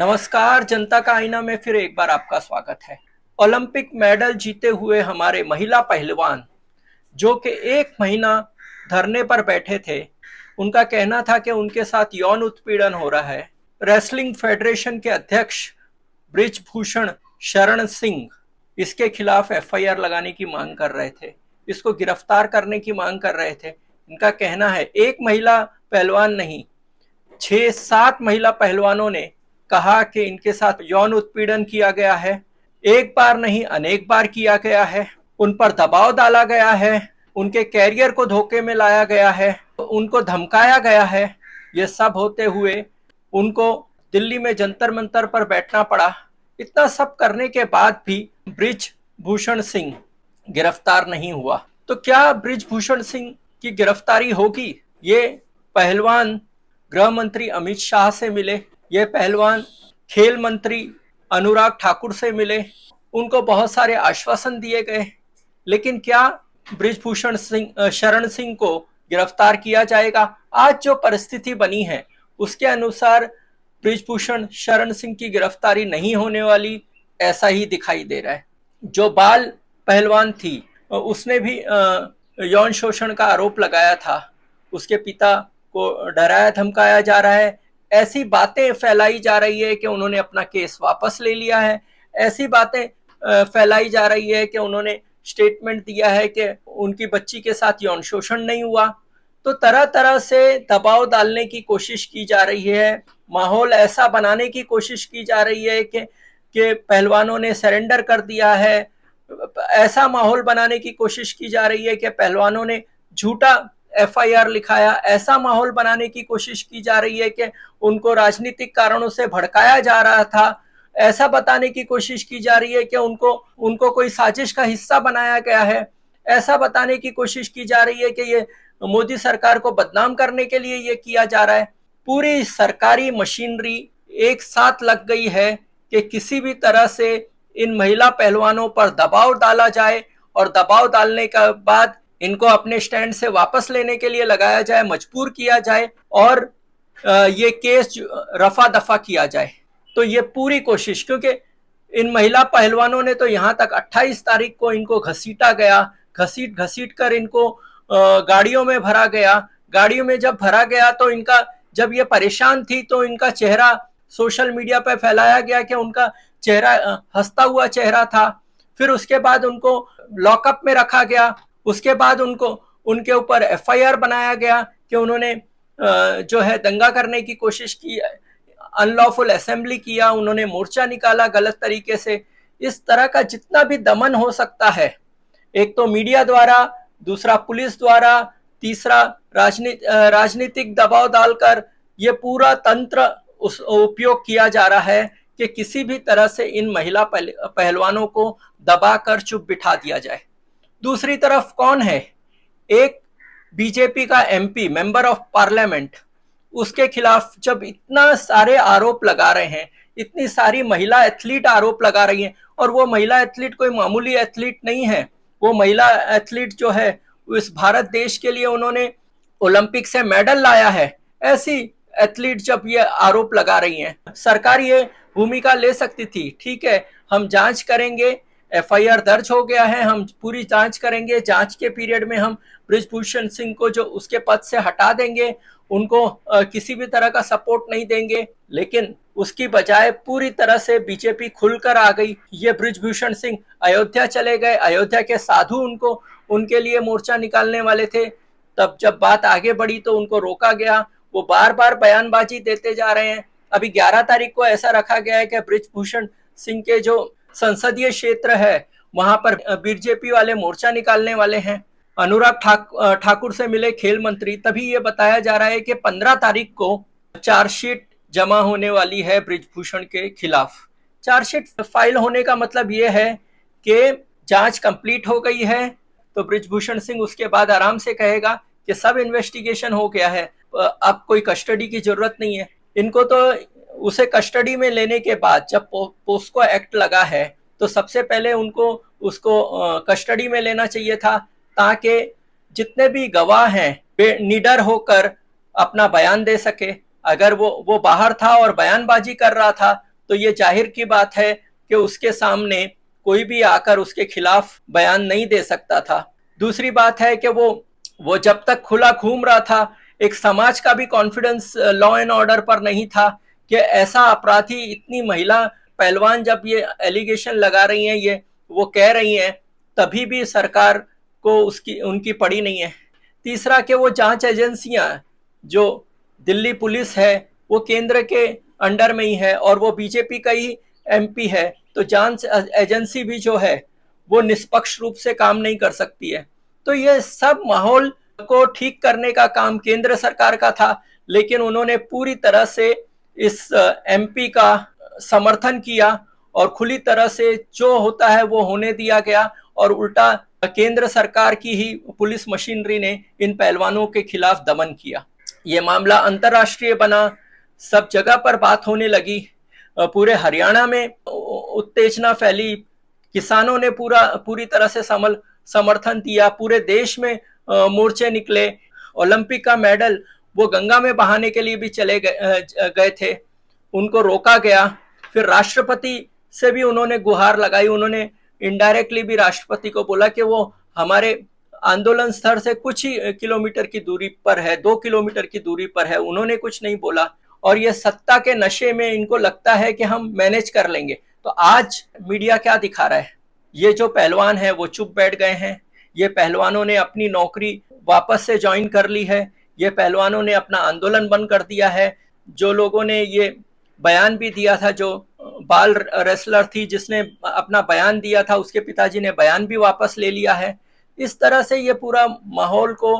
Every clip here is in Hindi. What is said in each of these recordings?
नमस्कार जनता का आईना में फिर एक बार आपका स्वागत है ओलंपिक मेडल जीते हुए हमारे महिला पहलवान जो कि एक महीना धरने पर बैठे थे उनका कहना था कि उनके साथ यौन उत्पीड़न हो रहा है रेसलिंग फेडरेशन के अध्यक्ष ब्रिजभूषण शरण सिंह इसके खिलाफ एफआईआर लगाने की मांग कर रहे थे इसको गिरफ्तार करने की मांग कर रहे थे इनका कहना है एक महिला पहलवान नहीं छह सात महिला पहलवानों ने कहा कि इनके साथ यौन उत्पीड़न किया गया है एक बार नहीं अनेक बार किया गया है उन पर दबाव डाला गया है उनके कैरियर को धोखे में लाया गया है उनको धमकाया गया है ये सब होते हुए उनको दिल्ली में जंतर मंतर पर बैठना पड़ा इतना सब करने के बाद भी ब्रिज भूषण सिंह गिरफ्तार नहीं हुआ तो क्या ब्रिज भूषण सिंह की गिरफ्तारी होगी ये पहलवान गृह मंत्री अमित शाह से मिले ये पहलवान खेल मंत्री अनुराग ठाकुर से मिले उनको बहुत सारे आश्वासन दिए गए लेकिन क्या ब्रिजभूषण सिंह शरण सिंह को गिरफ्तार किया जाएगा आज जो परिस्थिति बनी है उसके अनुसार ब्रिजभूषण शरण सिंह की गिरफ्तारी नहीं होने वाली ऐसा ही दिखाई दे रहा है जो बाल पहलवान थी उसने भी यौन शोषण का आरोप लगाया था उसके पिता को डराया धमकाया जा रहा है ऐसी बातें फैलाई जा रही है कि उन्होंने अपना केस वापस ले लिया है ऐसी बातें फैलाई जा रही है कि उन्होंने स्टेटमेंट दिया है कि उनकी बच्ची के साथ यौन शोषण नहीं हुआ तो तरह तरह से दबाव डालने की कोशिश की जा रही है माहौल ऐसा बनाने की कोशिश की जा रही है कि के पहलवानों ने सरेंडर कर दिया है ऐसा माहौल बनाने की कोशिश की जा रही है कि पहलवानों ने झूठा एफआईआर लिखाया ऐसा माहौल बनाने की कोशिश की जा रही है कि उनको राजनीतिक कारणों से भड़काया जा रहा था ऐसा बताने की कोशिश की जा रही है कि उनको उनको कोई साजिश का हिस्सा बनाया गया है ऐसा बताने की कोशिश की जा रही है कि ये मोदी सरकार को बदनाम करने के लिए ये किया जा रहा है पूरी सरकारी मशीनरी एक साथ लग गई है कि किसी भी तरह से इन महिला पहलवानों पर दबाव डाला जाए और दबाव डालने के बाद इनको अपने स्टैंड से वापस लेने के लिए लगाया जाए मजबूर किया जाए और ये केस रफा दफा किया जाए तो ये पूरी कोशिश क्योंकि इन महिला पहलवानों ने तो यहाँ तक 28 तारीख को इनको घसीटा गया घसीट घसीट कर इनको गाड़ियों में भरा गया गाड़ियों में जब भरा गया तो इनका जब ये परेशान थी तो इनका चेहरा सोशल मीडिया पर फैलाया गया कि उनका चेहरा हंसता हुआ चेहरा था फिर उसके बाद उनको लॉकअप में रखा गया उसके बाद उनको उनके ऊपर एफआईआर बनाया गया कि उन्होंने जो है दंगा करने की कोशिश की अनलॉफुल असेंबली किया उन्होंने मोर्चा निकाला गलत तरीके से इस तरह का जितना भी दमन हो सकता है एक तो मीडिया द्वारा दूसरा पुलिस द्वारा तीसरा राजनीति राजनीतिक दबाव डालकर ये पूरा तंत्र उस उपयोग किया जा रहा है कि किसी भी तरह से इन महिला पहलवानों को दबाकर चुप बिठा दिया जाए दूसरी तरफ कौन है एक बीजेपी का एमपी मेंबर ऑफ पार्लियामेंट उसके खिलाफ जब इतना सारे आरोप लगा रहे हैं इतनी सारी महिला एथलीट आरोप लगा रही हैं और वो महिला एथलीट कोई मामूली एथलीट नहीं है वो महिला एथलीट जो है इस भारत देश के लिए उन्होंने ओलंपिक से मेडल लाया है ऐसी एथलीट जब ये आरोप लगा रही हैं सरकार ये भूमिका ले सकती थी ठीक है हम जांच करेंगे एफआईआर दर्ज हो गया है हम पूरी जांच करेंगे जांच के पीरियड में हम ब्रिजभूषण सिंह को जो उसके पद से हटा देंगे उनको किसी भी तरह का सपोर्ट नहीं देंगे लेकिन उसकी बजाय पूरी तरह से बीजेपी खुलकर आ गई ये ब्रिजभूषण सिंह अयोध्या चले गए अयोध्या के साधु उनको उनके लिए मोर्चा निकालने वाले थे तब जब बात आगे बढ़ी तो उनको रोका गया वो बार बार बयानबाजी देते जा रहे हैं अभी 11 तारीख को ऐसा रखा गया है कि ब्रिजभूषण सिंह के जो संसदीय क्षेत्र है वहां पर बीजेपी वाले मोर्चा निकालने वाले हैं अनुराग ठाकुर से मिले खेल मंत्री तभी ये बताया जा रहा है कि पंद्रह तारीख को चार्जशीट जमा होने वाली है ब्रिजभूषण के खिलाफ चार्जशीट फाइल होने का मतलब ये है कि जांच कंप्लीट हो गई है तो ब्रिजभूषण सिंह उसके बाद आराम से कहेगा कि सब इन्वेस्टिगेशन हो गया है अब कोई कस्टडी की जरूरत नहीं है इनको तो उसे कस्टडी में लेने के बाद जब पोस्को एक्ट लगा है तो सबसे पहले उनको उसको कस्टडी में लेना चाहिए था ताकि जितने भी गवाह हैं निडर होकर अपना बयान दे सके अगर वो वो बाहर था और बयानबाजी कर रहा था तो ये जाहिर की बात है कि उसके सामने कोई भी आकर उसके खिलाफ बयान नहीं दे सकता था दूसरी बात है कि वो वो जब तक खुला घूम रहा था एक समाज का भी कॉन्फिडेंस लॉ एंड ऑर्डर पर नहीं था कि ऐसा अपराधी इतनी महिला पहलवान जब ये एलिगेशन लगा रही हैं ये वो कह रही हैं तभी भी सरकार को उसकी उनकी पड़ी नहीं है तीसरा कि वो जांच एजेंसियां जो दिल्ली पुलिस है वो केंद्र के अंडर में ही है और वो बीजेपी का ही एमपी है तो जांच एजेंसी भी जो है वो निष्पक्ष रूप से काम नहीं कर सकती है तो ये सब माहौल को ठीक करने का काम केंद्र सरकार का था लेकिन उन्होंने पूरी तरह से इस एमपी का समर्थन किया और खुली तरह से जो होता है वो होने दिया गया और उल्टा केंद्र सरकार की ही पुलिस मशीनरी ने इन पहलवानों के खिलाफ दमन किया ये मामला अंतरराष्ट्रीय बना सब जगह पर बात होने लगी पूरे हरियाणा में उत्तेजना फैली किसानों ने पूरा पूरी तरह से समल समर्थन दिया पूरे देश में मोर्चे निकले ओलंपिक का मेडल वो गंगा में बहाने के लिए भी चले गए गए थे उनको रोका गया फिर राष्ट्रपति से भी उन्होंने गुहार लगाई उन्होंने इनडायरेक्टली भी राष्ट्रपति को बोला कि वो हमारे आंदोलन स्थल से कुछ ही किलोमीटर की दूरी पर है दो किलोमीटर की दूरी पर है उन्होंने कुछ नहीं बोला और ये सत्ता के नशे में इनको लगता है कि हम मैनेज कर लेंगे तो आज मीडिया क्या दिखा रहा है ये जो पहलवान है वो चुप बैठ गए हैं ये पहलवानों ने अपनी नौकरी वापस से ज्वाइन कर ली है ये पहलवानों ने अपना आंदोलन बंद कर दिया है जो लोगों ने ये बयान भी दिया था जो बाल रेसलर थी जिसने अपना बयान दिया था उसके पिताजी ने बयान भी वापस ले लिया है इस तरह से ये पूरा माहौल को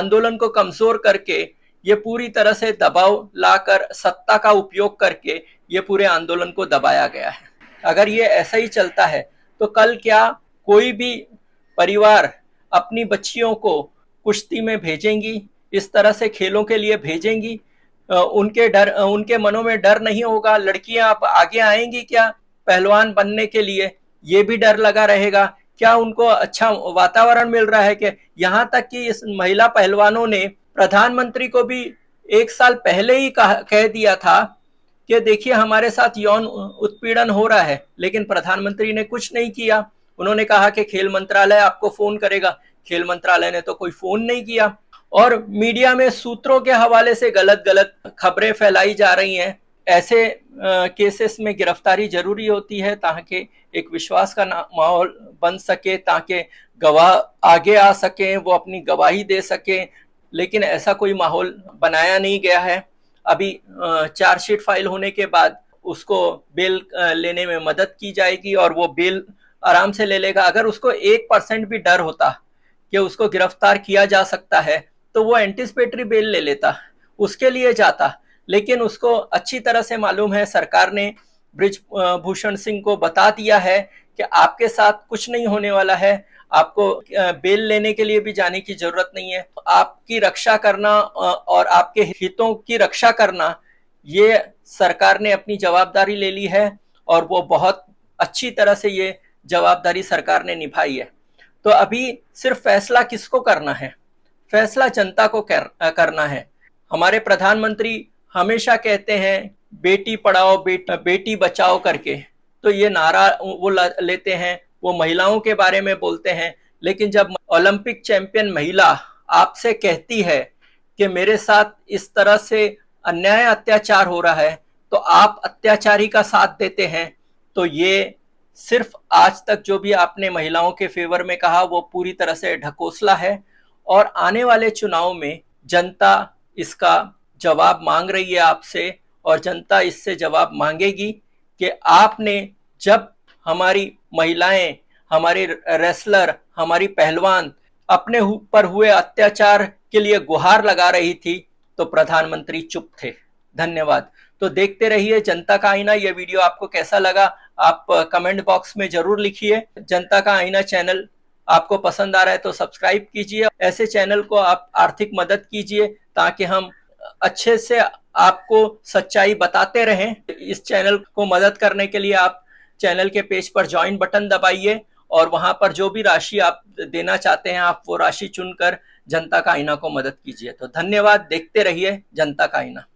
आंदोलन को कमजोर करके ये पूरी तरह से दबाव लाकर सत्ता का उपयोग करके ये पूरे आंदोलन को दबाया गया है अगर ये ऐसा ही चलता है तो कल क्या कोई भी परिवार अपनी बच्चियों को कुश्ती में भेजेंगी इस तरह से खेलों के लिए भेजेंगी उनके डर उनके मनों में डर नहीं होगा लड़कियां आप आगे आएंगी क्या पहलवान बनने के लिए ये भी डर लगा रहेगा क्या उनको अच्छा वातावरण मिल रहा है कि यहाँ तक कि इस महिला पहलवानों ने प्रधानमंत्री को भी एक साल पहले ही कह, कह दिया था कि देखिए हमारे साथ यौन उत्पीड़न हो रहा है लेकिन प्रधानमंत्री ने कुछ नहीं किया उन्होंने कहा कि खेल मंत्रालय आपको फोन करेगा खेल मंत्रालय ने तो कोई फोन नहीं किया और मीडिया में सूत्रों के हवाले से गलत गलत खबरें फैलाई जा रही हैं ऐसे केसेस में गिरफ्तारी जरूरी होती है ताकि एक विश्वास का माहौल बन सके ताकि गवाह आगे आ सके वो अपनी गवाही दे सके लेकिन ऐसा कोई माहौल बनाया नहीं गया है अभी चार्जशीट फाइल होने के बाद उसको बेल लेने में मदद की जाएगी और वो बेल आराम से ले लेगा अगर उसको एक परसेंट भी डर होता कि उसको गिरफ्तार किया जा सकता है तो वो एंटिसिपेटरी बेल ले लेता उसके लिए जाता लेकिन उसको अच्छी तरह से मालूम है सरकार ने ब्रिज भूषण सिंह को बता दिया है कि आपके साथ कुछ नहीं होने वाला है आपको बेल लेने के लिए भी जाने की जरूरत नहीं है तो आपकी रक्षा करना और आपके हितों की रक्षा करना ये सरकार ने अपनी जवाबदारी ले ली है और वो बहुत अच्छी तरह से ये जवाबदारी सरकार ने निभाई है तो अभी सिर्फ फैसला किसको करना है फैसला जनता को कर, करना है हमारे प्रधानमंत्री हमेशा कहते हैं बेटी पढ़ाओ बेट, बेटी बचाओ करके तो ये नारा वो लेते हैं वो महिलाओं के बारे में बोलते हैं लेकिन जब ओलंपिक चैंपियन महिला आपसे कहती है कि मेरे साथ इस तरह से अन्याय अत्याचार हो रहा है तो आप अत्याचारी का साथ देते हैं तो ये सिर्फ आज तक जो भी आपने महिलाओं के फेवर में कहा वो पूरी तरह से ढकोसला है और आने वाले चुनाव में जनता इसका जवाब मांग रही है आपसे और जनता इससे जवाब मांगेगी कि आपने जब हमारी महिलाएं हमारे रेसलर हमारी पहलवान अपने पर हुए अत्याचार के लिए गुहार लगा रही थी तो प्रधानमंत्री चुप थे धन्यवाद तो देखते रहिए जनता का आईना यह वीडियो आपको कैसा लगा आप कमेंट बॉक्स में जरूर लिखिए जनता का आईना चैनल आपको पसंद आ रहा है तो सब्सक्राइब कीजिए ऐसे चैनल को आप आर्थिक मदद कीजिए ताकि हम अच्छे से आपको सच्चाई बताते रहें इस चैनल को मदद करने के लिए आप चैनल के पेज पर ज्वाइन बटन दबाइए और वहां पर जो भी राशि आप देना चाहते हैं आप वो राशि चुनकर जनता का आईना को मदद कीजिए तो धन्यवाद देखते रहिए जनता का आईना